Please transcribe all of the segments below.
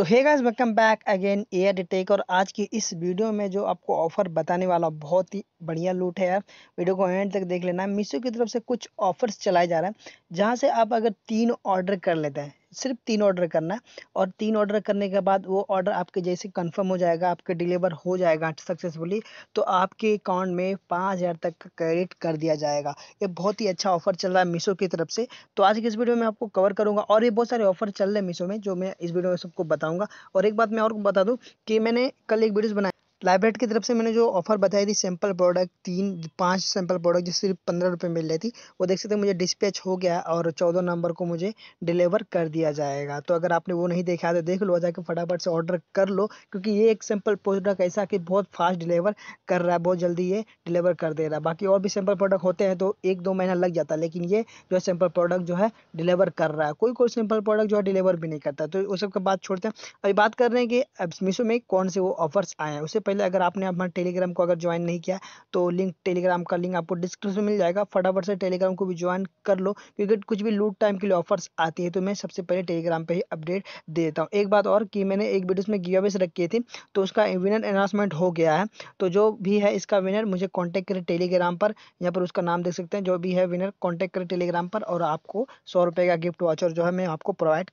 सो hey guys welcome back again एयर डिटेक और आज की इस वीडियो में जो आपको ऑफर बताने वाला बहुत ही बढ़िया लूट है यार वीडियो को एंड तक देख लेना मीशो की तरफ से कुछ ऑफर्स चलाए जा रहे हैं जहां से आप अगर तीन ऑर्डर कर लेते हैं सिर्फ तीन ऑर्डर करना है और तीन ऑर्डर करने के बाद वो ऑर्डर आपके जैसे कंफर्म हो जाएगा आपके डिलीवर हो जाएगा सक्सेसफुली तो आपके अकाउंट में पाँच हज़ार तक का क्रेडिट कर दिया जाएगा ये बहुत ही अच्छा ऑफर चल रहा है मीशो की तरफ से तो आज की इस वीडियो में आपको कवर करूँगा और ये बहुत सारे ऑफर चल रहे हैं मीशो में जो मैं इस वीडियो में सबको बताऊँगा और एक बात मैं और बता दूँ कि मैंने कल एक वीडियोज़ बनाया लाइब्रेट की तरफ से मैंने जो ऑफर बताई थी सैम्पल प्रोडक्ट तीन पांच सैम्पल प्रोडक्ट जो सिर्फ पंद्रह रुपये मिल रही थी वो देख सकते हैं मुझे डिस्पैच हो गया और चौदह नंबर को मुझे डिलीवर कर दिया जाएगा तो अगर आपने वो नहीं देखा तो देख लो जाकर फटाफट से ऑर्डर कर लो क्योंकि ये एक सैंपल प्रोडक्ट ऐसा कि बहुत फास्ट डिलीवर कर रहा है बहुत जल्दी ये डिलीवर कर दे रहा है बाकी और भी सैंपल प्रोडक्ट होते हैं तो एक दो महीना लग जाता है लेकिन ये जो है सैंपल प्रोडक्ट जो है डिलीवर कर रहा है कोई कोई सैंपल प्रोडक्ट जो है डिलीवर भी नहीं करता तो उस सब का बात छोड़ते हैं अभी बात कर रहे हैं कि मीशो में कौन से वो ऑफर्स आए हैं उससे पहले अगर आपने हमारे टेलीग्राम को अगर ज्वाइन नहीं किया तो लिंक टेलीग्राम का लिंक आपको डिस्क्रिप्शन मिल जाएगा फटाफट से टेलीग्राम को भी ज्वाइन कर लो क्योंकि कुछ भी लूट टाइम के लिए ऑफर्स आती है तो मैं सबसे पहले टेलीग्राम पर ही अपडेट दे देता हूँ एक बात और कि मैंने एक वीडियो में गिवेस रखी थी तो उसका विनर अनाउंसमेंट हो गया है तो जो भी है इसका विनर मुझे कॉन्टैक्ट करें टेलीग्राम पर यहाँ पर उसका नाम देख सकते हैं जो भी है विनर कॉन्टैक्ट करें टेलीग्राम पर और आपको सौ का गिफ्ट वाचर जो है मैं आपको प्रोवाइड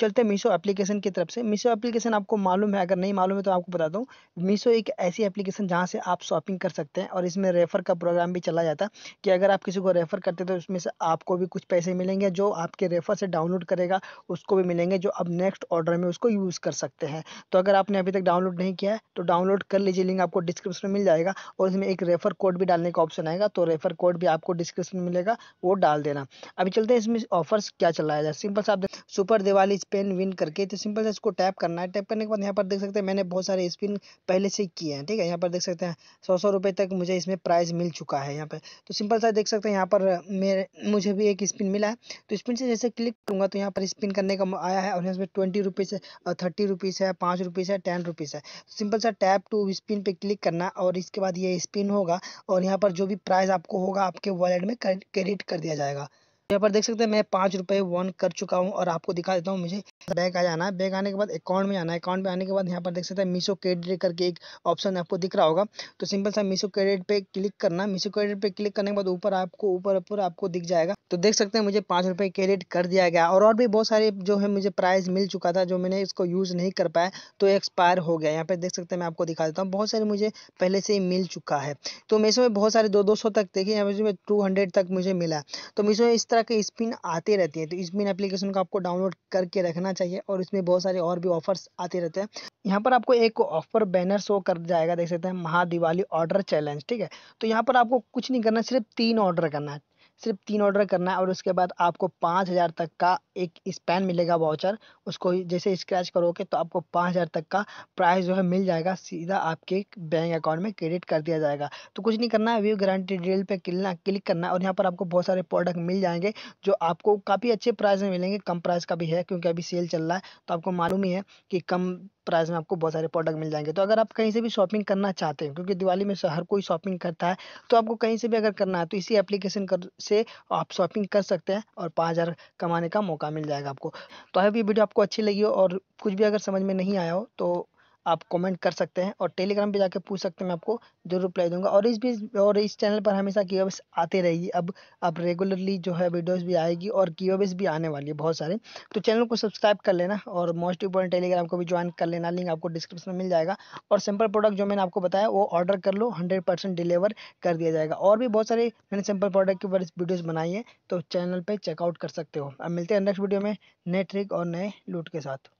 चलते हैं मीशो एप्लीकेशन की तरफ से मीशो एप्लीकेशन आपको मालूम है अगर नहीं मालूम है तो आपको बता दूं मीशो एक ऐसी एप्लीकेशन जहां से आप शॉपिंग कर सकते हैं और इसमें रेफर का प्रोग्राम भी चला जाता है कि अगर आप किसी को रेफर करते तो उसमें से आपको भी कुछ पैसे मिलेंगे जो आपके रेफर से डाउनलोड करेगा उसको भी मिलेंगे जो आप नेक्स्ट ऑर्डर में उसको यूज़ कर सकते हैं तो अगर आपने अभी तक डाउनलोड नहीं किया है तो डाउनलोड कर लीजिए लिंक आपको डिस्क्रिप्शन में मिल जाएगा और इसमें एक रेफर कोड भी डालने का ऑप्शन आएगा तो रेफर कोड भी आपको डिस्क्रिप्शन में मिलेगा वो डाल देना अभी चलते हैं इसमें ऑफर्स क्या चलाया जाए सिंपल सा आप सुपर दिवाली वाली स्पेन विन करके तो सिंपल से इसको टैप करना है टैप करने के बाद यहाँ पर देख सकते हैं मैंने बहुत सारे स्पिन पहले से किए हैं ठीक है यहाँ पर देख सकते हैं सौ सौ रुपये तक मुझे इसमें प्राइज़ मिल चुका है यहाँ पर तो सिंपल सा देख सकते हैं यहाँ पर मेरे मुझे भी एक स्पिन मिला है तो स्पिन से जैसे क्लिक करूँगा तो यहाँ पर स्पिन करने का आया है और यहाँ पर ट्वेंटी रुपीज़ है थर्टी रुपीज़ है पाँच रुपीज़ है टेन रुपीज़ है तो सिंपल सा टैप टू स्पिन पर क्लिक करना और इसके बाद ये स्पिन होगा और यहाँ पर जो भी प्राइज़ आपको होगा आपके वॉलेट में क्रेडिट कर दिया जाएगा यहाँ पर देख सकते हैं मैं पाँच रुपये वन कर चुका हूँ और आपको दिखा देता हूँ मुझे बैंक आ जाना है बैंक आने के बाद अकाउंट में आना है अकाउंट में आने के बाद यहाँ पर देख सकते हैं मीशो क्रेडिट करके एक ऑप्शन आपको दिख रहा होगा तो सिंपल सा मीशो क्रेडिट पे क्लिक करना मीशो क्रेडिट पे क्लिक करने के बाद ऊपर आपको ऊपर ऊपर आपको दिख जाएगा तो देख सकते हैं मुझे पाँच रुपये क्रेडिट कर दिया गया और और भी बहुत सारे जो है मुझे प्राइस मिल चुका था जो मैंने इसको यूज़ नहीं कर पाया तो एक्सपायर हो गया यहाँ पर देख सकते हैं मैं आपको दिखा देता हूँ बहुत सारे मुझे पहले से ही मिल चुका है तो मीशो में बहुत सारे दो दो तक देखिए यहाँ पर टू तक मुझे मिला तो मीशो इस तरह तरह के स्पिन आते रहती है तो स्पिन एप्लीकेशन को आपको डाउनलोड करके रखना चाहिए और इसमें बहुत सारे और भी ऑफर्स आते रहते हैं यहाँ पर आपको एक ऑफर बैनर शो कर जाएगा देख सकते हैं महादिवाली ऑर्डर चैलेंज ठीक है तो यहाँ पर आपको कुछ नहीं करना सिर्फ तीन ऑर्डर करना है सिर्फ तीन ऑर्डर करना है और उसके बाद आपको पाँच हज़ार तक का एक स्पैन मिलेगा वाउचर उसको जैसे स्क्रैच करोगे तो आपको पाँच हज़ार तक का प्राइस जो है मिल जाएगा सीधा आपके बैंक अकाउंट में क्रेडिट कर दिया जाएगा तो कुछ नहीं करना है व्यू गारंटी डील पर क्लिना क्लिक करना है और यहाँ पर आपको बहुत सारे प्रोडक्ट मिल जाएंगे जो आपको काफ़ी अच्छे प्राइस में मिलेंगे कम प्राइस का भी है क्योंकि अभी सेल चल रहा है तो आपको मालूम ही है कि कम प्राइस में आपको बहुत सारे प्रोडक्ट मिल जाएंगे तो अगर आप कहीं से भी शॉपिंग करना चाहते हैं क्योंकि दिवाली में हर कोई शॉपिंग करता है तो आपको कहीं से भी अगर करना है तो इसी एप्लीकेशन कर से आप शॉपिंग कर सकते हैं और पाँच हज़ार कमाने का मौका मिल जाएगा आपको तो आई ये वीडियो आपको अच्छी लगी हो और कुछ भी अगर समझ में नहीं आया हो तो आप कमेंट कर सकते हैं और टेलीग्राम पे जाके पूछ सकते हैं मैं आपको जरूर रिप्लाई दूंगा और इस बीच और इस चैनल पर हमेशा की आते रहेगी अब आप रेगुलरली जो है वीडियोस भी आएगी और की भी आने वाली है बहुत सारे तो चैनल को सब्सक्राइब कर लेना और मोस्ट इम्पोर्टेंट टेलीग्राम को भी ज्वाइन कर लेना लिंक आपको डिस्क्रिप्शन में मिल जाएगा और सिंपल प्रोडक्ट जो मैंने आपको बताया वो ऑर्डर कर लो हंड्रेड परसेंट डिलीवर कर दिया जाएगा और भी बहुत सारे मैंने सिंपल प्रोडक्ट के ऊपर वीडियोज़ बनाई है तो चैनल पर चेकआउट कर सकते हो अब मिलते हैं नेक्स्ट वीडियो में नए ट्रिक और नए लूट के साथ